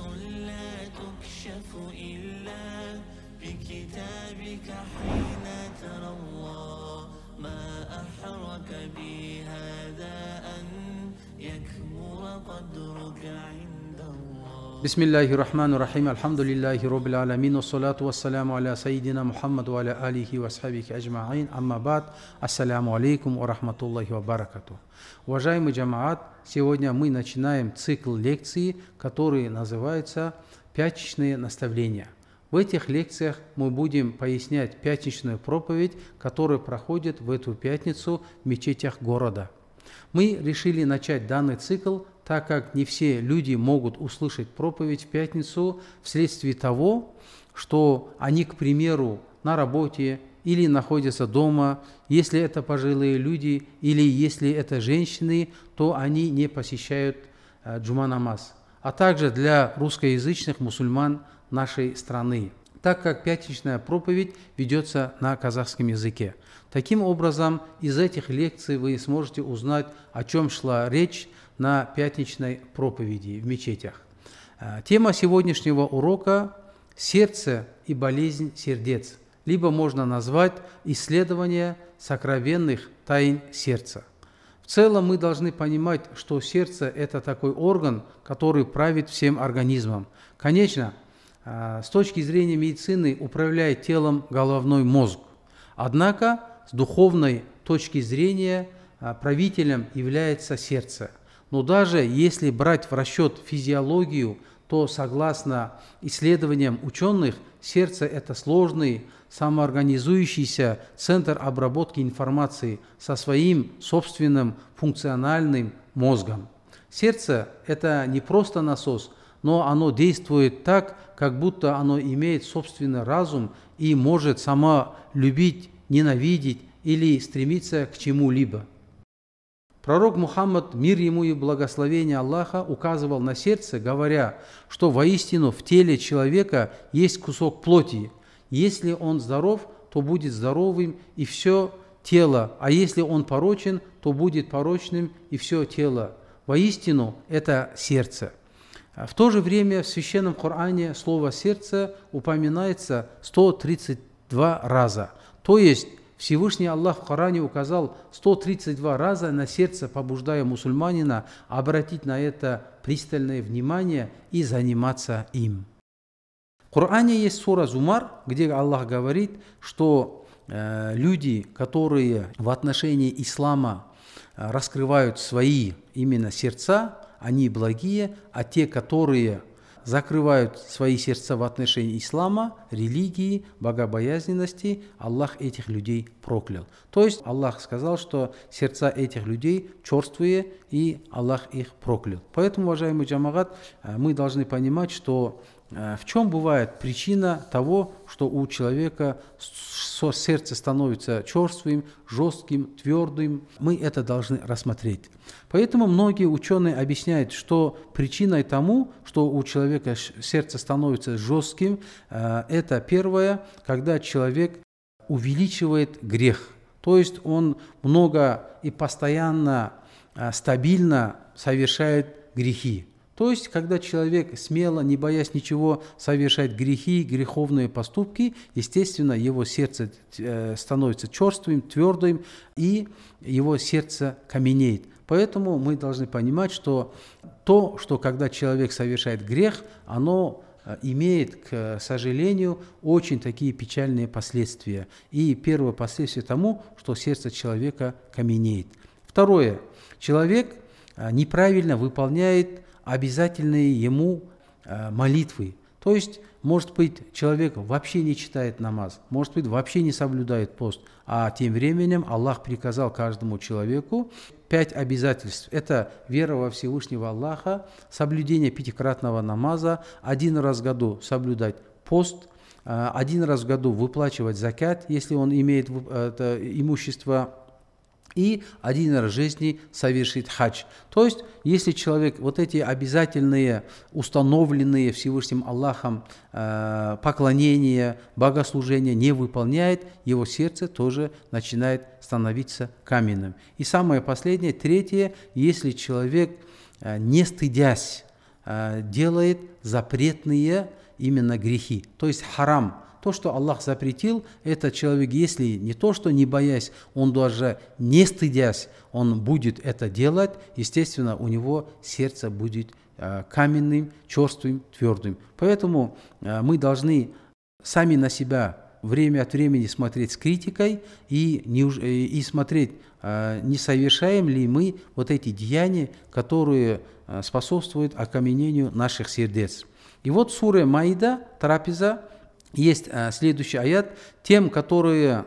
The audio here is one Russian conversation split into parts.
لا تكشف إلا بكتابك حين ترى الله ما أحرك بي هذا أن يكمل قدرك عندك بسم الله الرحمن الرحيم الحمد لله رب العالمين والصلاة والسلام على سيدنا محمد وعلى آله وصحبه أجمعين أما بعد السلام عليكم ورحمة الله وبركاته Уважаемый джамаат, сегодня мы начинаем цикл лекций, который называется «Пятничные наставления». В этих лекциях мы будем пояснять пятничную проповедь, которая проходит в эту пятницу в мечетях города. Мы решили начать данный цикл так как не все люди могут услышать проповедь в пятницу вследствие того, что они, к примеру, на работе или находятся дома, если это пожилые люди или если это женщины, то они не посещают э, джума намаз, а также для русскоязычных мусульман нашей страны, так как пятничная проповедь ведется на казахском языке. Таким образом, из этих лекций вы сможете узнать, о чем шла речь на пятничной проповеди в мечетях. А, тема сегодняшнего урока – сердце и болезнь сердец, либо можно назвать исследование сокровенных тайн сердца. В целом мы должны понимать, что сердце – это такой орган, который правит всем организмом. Конечно, а, с точки зрения медицины управляет телом головной мозг. Однако с духовной точки зрения а, правителем является сердце – но даже если брать в расчет физиологию, то согласно исследованиям ученых, сердце – это сложный, самоорганизующийся центр обработки информации со своим собственным функциональным мозгом. Сердце – это не просто насос, но оно действует так, как будто оно имеет собственный разум и может сама любить, ненавидеть или стремиться к чему-либо – Пророк Мухаммад, мир ему и благословение Аллаха, указывал на сердце, говоря, что воистину в теле человека есть кусок плоти. Если он здоров, то будет здоровым и все тело, а если он порочен, то будет порочным и все тело. Воистину это сердце. В то же время в Священном Коране слово «сердце» упоминается 132 раза. То есть Всевышний Аллах в Коране указал 132 раза на сердце, побуждая мусульманина обратить на это пристальное внимание и заниматься им. В Коране есть сура Зумар, где Аллах говорит, что э, люди, которые в отношении ислама э, раскрывают свои именно сердца, они благие, а те, которые закрывают свои сердца в отношении ислама, религии, богобоязненности, Аллах этих людей проклял. То есть Аллах сказал, что сердца этих людей черствые, и Аллах их проклял. Поэтому, уважаемый джамагат, э, мы должны понимать, что Э, в чем бывает причина того, что у человека сердце становится черствым, жестким, твердым. Мы это должны рассмотреть. Поэтому многие ученые объясняют, что причиной тому, что у человека сердце становится жестким, э, это первое, когда человек увеличивает грех. То есть он много и постоянно, э, стабильно совершает грехи. То есть, когда человек смело, не боясь ничего, совершает грехи, греховные поступки, естественно, его сердце э, становится черствым, твердым, и его сердце каменеет. Поэтому мы должны понимать, что то, что когда человек совершает грех, оно э, имеет, к сожалению, очень такие печальные последствия. И первое последствие тому, что сердце человека каменеет. Второе. Человек э, неправильно выполняет обязательные ему э, молитвы. То есть, может быть, человек вообще не читает намаз, может быть, вообще не соблюдает пост, а тем временем Аллах приказал каждому человеку пять обязательств. Это вера во Всевышнего Аллаха, соблюдение пятикратного намаза, один раз в году соблюдать пост, э, один раз в году выплачивать закят, если он имеет э, имущество и один раз в жизни совершит хадж. То есть, если человек вот эти обязательные, установленные Всевышним Аллахом э, поклонения, богослужения не выполняет, его сердце тоже начинает становиться каменным. И самое последнее, третье, если человек, э, не стыдясь, э, делает запретные именно грехи, то есть харам – то, что Аллах запретил, этот человек, если не то, что не боясь, он даже не стыдясь, он будет это делать, естественно, у него сердце будет э, каменным, черствым, твердым. Поэтому э, мы должны сами на себя время от времени смотреть с критикой и, не, э, и смотреть, не совершаем ли мы вот эти деяния, которые способствуют окаменению наших сердец. И вот сура Маида, трапеза, есть э, следующий аят. Тем, которые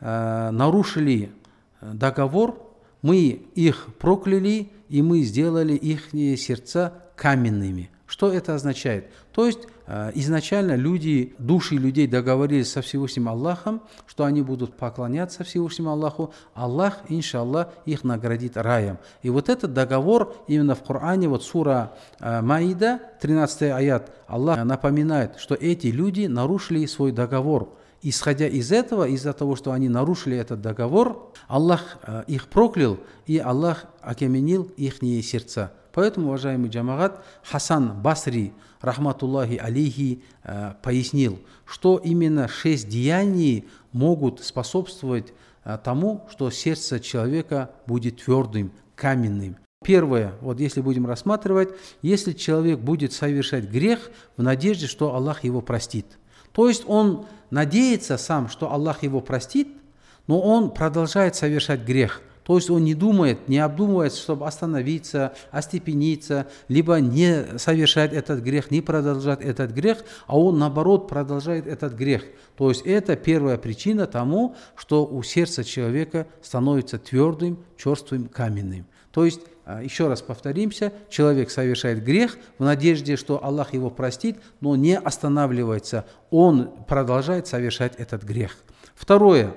э, нарушили э, договор, мы их прокляли, и мы сделали их сердца каменными. Что это означает? То есть э, изначально люди, души людей договорились со Всевышним Аллахом, что они будут поклоняться Всевышнему Аллаху. Аллах, иншаллах, их наградит раем. И вот этот договор именно в Коране, вот сура э, Маида, 13 аят, Аллах напоминает, что эти люди нарушили свой договор. Исходя из этого, из-за того, что они нарушили этот договор, Аллах э, их проклял, и Аллах окаменил их сердца. Поэтому, уважаемый джамагат, Хасан Басри, рахматуллахи алейхи, э, пояснил, что именно шесть деяний могут способствовать э, тому, что сердце человека будет твердым, каменным. Первое, вот если будем рассматривать, если человек будет совершать грех в надежде, что Аллах его простит. То есть он надеется сам, что Аллах его простит, но он продолжает совершать грех – то есть он не думает, не обдумывает, чтобы остановиться, остепениться, либо не совершать этот грех, не продолжать этот грех, а он наоборот продолжает этот грех. То есть это первая причина тому, что у сердца человека становится твердым, черствым, каменным. То есть а, еще раз повторимся, человек совершает грех в надежде, что Аллах его простит, но не останавливается, он продолжает совершать этот грех. Второе,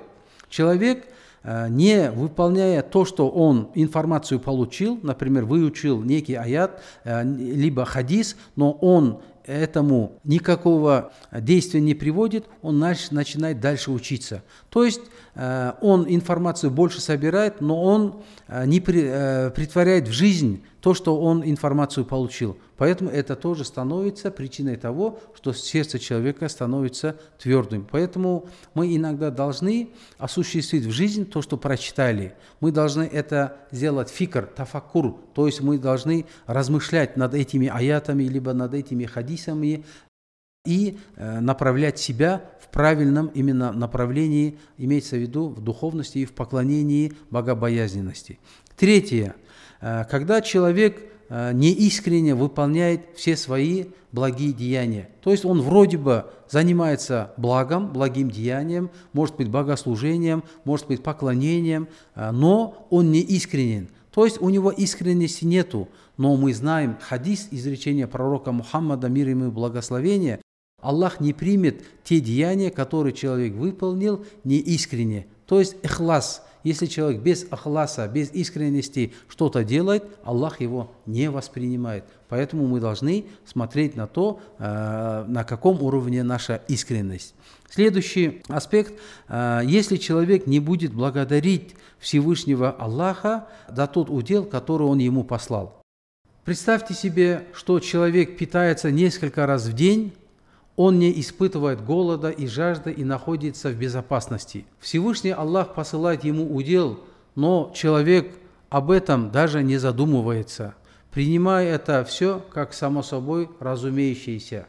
человек – Э, не выполняя то, что он информацию получил, например, выучил некий аят, э, либо хадис, но он этому никакого действия не приводит, он начинает дальше учиться. То есть э, он информацию больше собирает, но он не притворяет в жизнь то, что он информацию получил. Поэтому это тоже становится причиной того, что сердце человека становится твердым. Поэтому мы иногда должны осуществить в жизнь то, что прочитали. Мы должны это сделать фикр, тафакур, то есть мы должны размышлять над этими аятами, либо над этими хадисами, и э, направлять себя в правильном именно направлении, имеется в виду в духовности и в поклонении богобоязненности. Третье – Э, когда человек э, неискренне выполняет все свои благие деяния. То есть он вроде бы занимается благом, благим деянием, может быть богослужением, может быть поклонением, э, но он не искренен. То есть у него искренности нету. Но мы знаем хадис изречения пророка Мухаммада, мир ему и благословение, Аллах не примет те деяния, которые человек выполнил неискренне. То есть эхлас – если человек без ахласа, без искренности что-то делает, Аллах его не воспринимает. Поэтому мы должны смотреть на то, э, на каком уровне наша искренность. Следующий аспект. Э, если человек не будет благодарить Всевышнего Аллаха за тот удел, который он ему послал. Представьте себе, что человек питается несколько раз в день, он не испытывает голода и жажды и находится в безопасности. Всевышний Аллах посылает ему удел, но человек об этом даже не задумывается, принимая это все как само собой разумеющееся.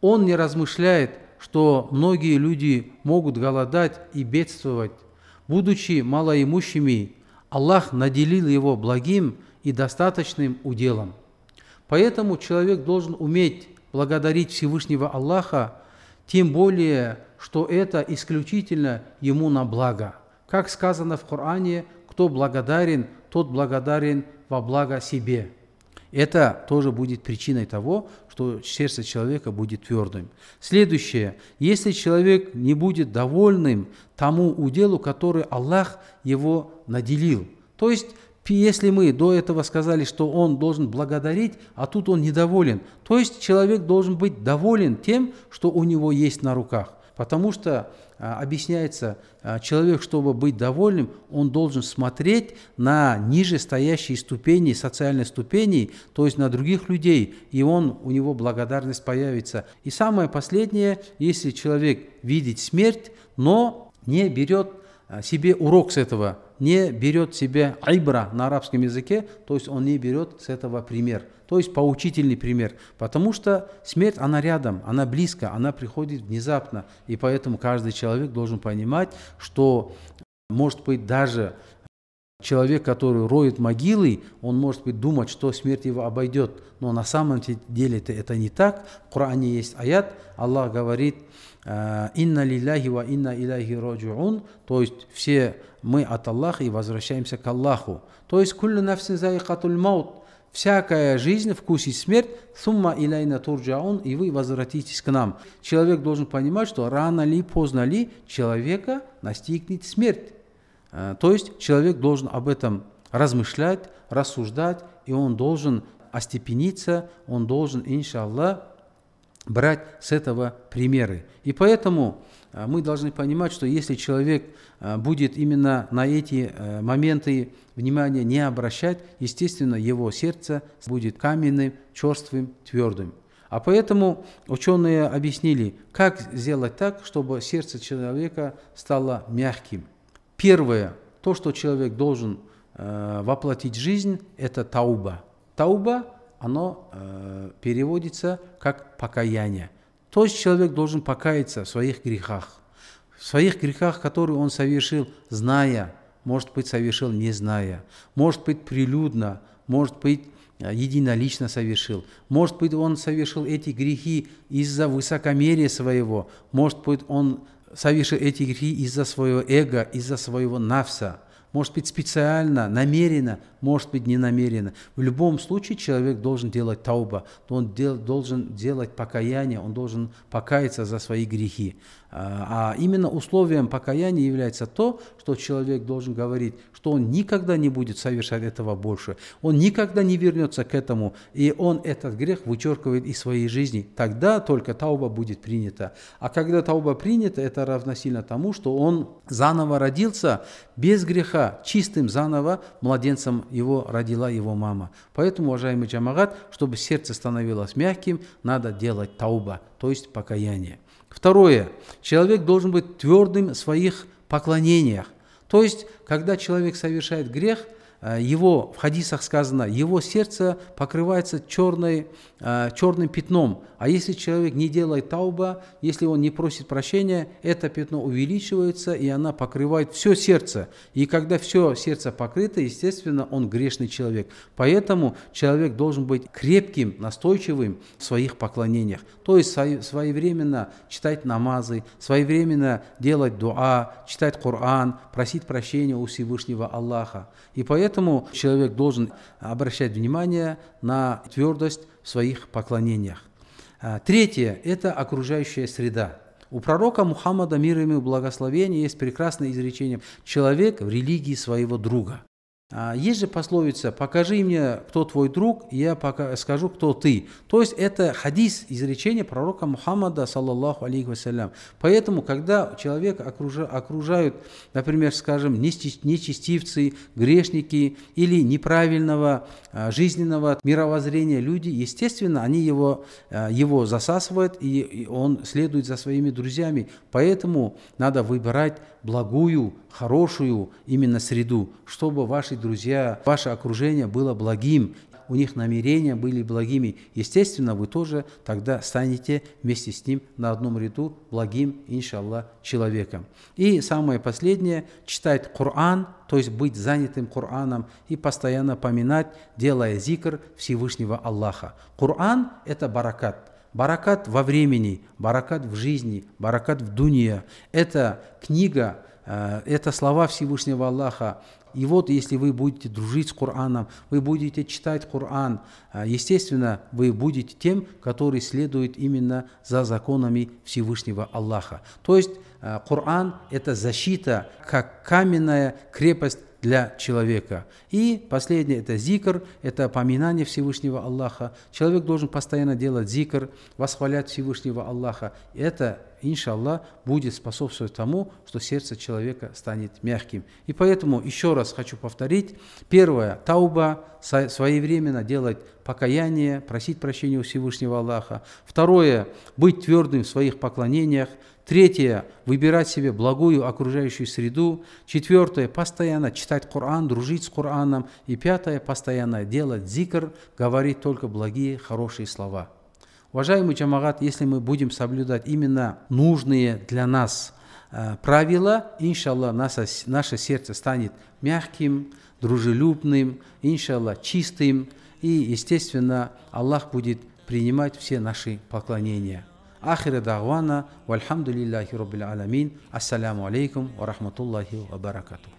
Он не размышляет, что многие люди могут голодать и бедствовать. Будучи малоимущими, Аллах наделил его благим и достаточным уделом. Поэтому человек должен уметь благодарить Всевышнего Аллаха, тем более, что это исключительно ему на благо. Как сказано в Коране, кто благодарен, тот благодарен во благо себе. Это тоже будет причиной того, что сердце человека будет твердым. Следующее. Если человек не будет довольным тому уделу, который Аллах его наделил, то есть если мы до этого сказали, что он должен благодарить, а тут он недоволен, то есть человек должен быть доволен тем, что у него есть на руках. Потому что а, объясняется, а, человек, чтобы быть довольным, он должен смотреть на ниже стоящие ступени, социальные ступени, то есть на других людей, и он, у него благодарность появится. И самое последнее, если человек видит смерть, но не берет Э, себе урок с этого, не берет себе айбра на арабском языке, то есть он не берет с этого пример, то есть поучительный пример, потому что смерть, она рядом, она близко, она приходит внезапно, и поэтому каждый человек должен понимать, что, может быть, даже человек, который роет могилы, он может быть думать, что смерть его обойдет, но на самом деле это, не так. В Коране есть аят, Аллах говорит, Э, инна лилляхи ва инна иляхи роджиун, то есть все мы от Аллаха и возвращаемся к Аллаху. То есть куллю нафсин заикатуль маут, всякая жизнь вкусит смерть, сумма илайна турджаун, и вы возвратитесь к нам. Человек должен понимать, что рано ли, поздно ли человека настигнет смерть. Э, то есть человек должен об этом размышлять, рассуждать, и он должен остепениться, он должен, иншаллах, брать с этого примеры. И поэтому а, мы должны понимать, что если человек а, будет именно на эти э, моменты внимания не обращать, естественно, его сердце будет каменным, черствым, твердым. А поэтому ученые объяснили, как сделать так, чтобы сердце человека стало мягким. Первое, то, что человек должен э, воплотить жизнь, это тауба. Тауба оно э, переводится как покаяние. То есть человек должен покаяться в своих грехах, в своих грехах, которые он совершил, зная, может быть, совершил не зная, может быть, прилюдно, может быть, э, единолично совершил. Может быть, он совершил эти грехи из-за высокомерия своего. Может быть, он совершил эти грехи из-за своего эго, из-за своего навса. Может быть специально, намеренно, может быть не намеренно. В любом случае человек должен делать тауба, он дел, должен делать покаяние, он должен покаяться за свои грехи. А, а именно условием покаяния является то, что человек должен говорить, что он никогда не будет совершать этого больше, он никогда не вернется к этому, и он этот грех вычеркивает из своей жизни. Тогда только тауба будет принята. А когда тауба принята, это равносильно тому, что он заново родился без греха, чистым заново младенцем его родила его мама. Поэтому, уважаемый джамагат, чтобы сердце становилось мягким, надо делать тауба, то есть покаяние. Второе. Человек должен быть твердым в своих поклонениях. То есть, когда человек совершает грех – Э, его, в хадисах сказано, его сердце покрывается черной, э, черным пятном. А если человек не делает тауба, если он не просит прощения, это пятно увеличивается, и она покрывает все сердце. И когда все сердце покрыто, естественно, он грешный человек. Поэтому человек должен быть крепким, настойчивым в своих поклонениях. То есть своевременно читать намазы, своевременно делать дуа, читать Коран, просить прощения у Всевышнего Аллаха. И поэтому Поэтому человек должен обращать внимание на твердость в своих поклонениях. А, третье – это окружающая среда. У пророка Мухаммада, мир ему и благословение, есть прекрасное изречение «Человек в религии своего друга». А, есть же пословица «покажи мне, кто твой друг, я пока скажу, кто ты». То есть это хадис, изречение пророка Мухаммада, саллаллаху алейхи вассалям. Поэтому, когда человек окружают, например, скажем, нечестивцы, грешники или неправильного а, жизненного мировоззрения люди, естественно, они его, а, его засасывают, и он следует за своими друзьями. Поэтому надо выбирать благую, хорошую именно среду, чтобы ваши друзья, ваше окружение было благим, у них намерения были благими. Естественно, вы тоже тогда станете вместе с ним на одном ряду благим, иншаллах, человеком. И самое последнее, читать Коран, то есть быть занятым Кораном и постоянно поминать, делая зикр Всевышнего Аллаха. Коран – это баракат – Баракат во времени, баракат в жизни, баракат в дунья. Это книга, Э, это слова Всевышнего Аллаха. И вот, если вы будете дружить с Кораном, вы будете читать Коран, э, естественно, вы будете тем, который следует именно за законами Всевышнего Аллаха. То есть э, Коран – это защита, как каменная крепость для человека. И последнее – это зикр, это поминание Всевышнего Аллаха. Человек должен постоянно делать зикр, восхвалять Всевышнего Аллаха. Это иншаллах, будет способствовать тому, что сердце человека станет мягким. И поэтому еще раз хочу повторить. Первое, тауба, своевременно делать покаяние, просить прощения у Всевышнего Аллаха. Второе, быть твердым в своих поклонениях. Третье – выбирать себе благую окружающую среду. Четвертое – постоянно читать Коран, дружить с Кораном. И пятое – постоянно делать зикр, говорить только благие, хорошие слова. Уважаемый джамагат, если мы будем соблюдать именно нужные для нас э, правила, иншалла, наше, наше сердце станет мягким, дружелюбным, иншалла, чистым, и, естественно, Аллах будет принимать все наши поклонения. Ахира дагвана, вальхамдулиллахи руббил алямин, ассаляму алейкум, ва рахматуллахи ва баракатух.